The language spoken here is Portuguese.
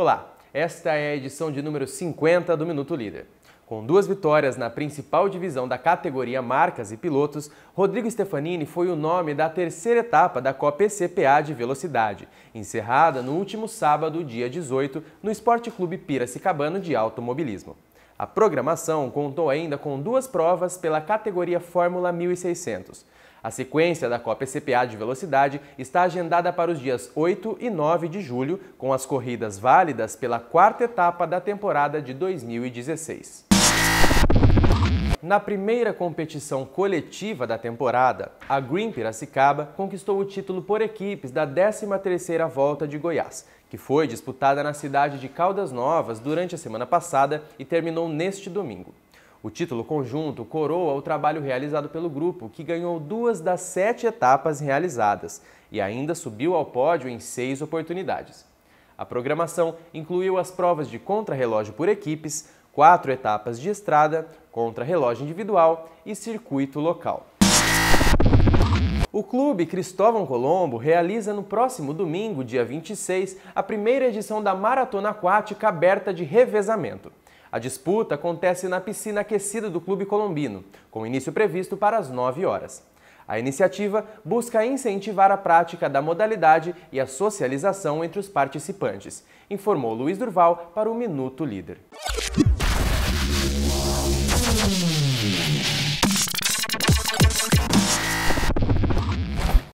Olá, esta é a edição de número 50 do Minuto Líder. Com duas vitórias na principal divisão da categoria Marcas e Pilotos, Rodrigo Stefanini foi o nome da terceira etapa da Copa ECPA de Velocidade, encerrada no último sábado, dia 18, no Esporte Clube Piracicabano de Automobilismo. A programação contou ainda com duas provas pela categoria Fórmula 1600. A sequência da Copa CPA de velocidade está agendada para os dias 8 e 9 de julho, com as corridas válidas pela quarta etapa da temporada de 2016. Na primeira competição coletiva da temporada, a Green Piracicaba conquistou o título por equipes da 13ª volta de Goiás, que foi disputada na cidade de Caldas Novas durante a semana passada e terminou neste domingo. O título conjunto coroa o trabalho realizado pelo grupo, que ganhou duas das sete etapas realizadas e ainda subiu ao pódio em seis oportunidades. A programação incluiu as provas de contrarrelógio por equipes, quatro etapas de estrada, contrarrelógio individual e circuito local. O Clube Cristóvão Colombo realiza no próximo domingo, dia 26, a primeira edição da Maratona Aquática Aberta de Revezamento. A disputa acontece na piscina aquecida do clube colombino, com início previsto para as 9 horas. A iniciativa busca incentivar a prática da modalidade e a socialização entre os participantes, informou Luiz Durval para o Minuto Líder.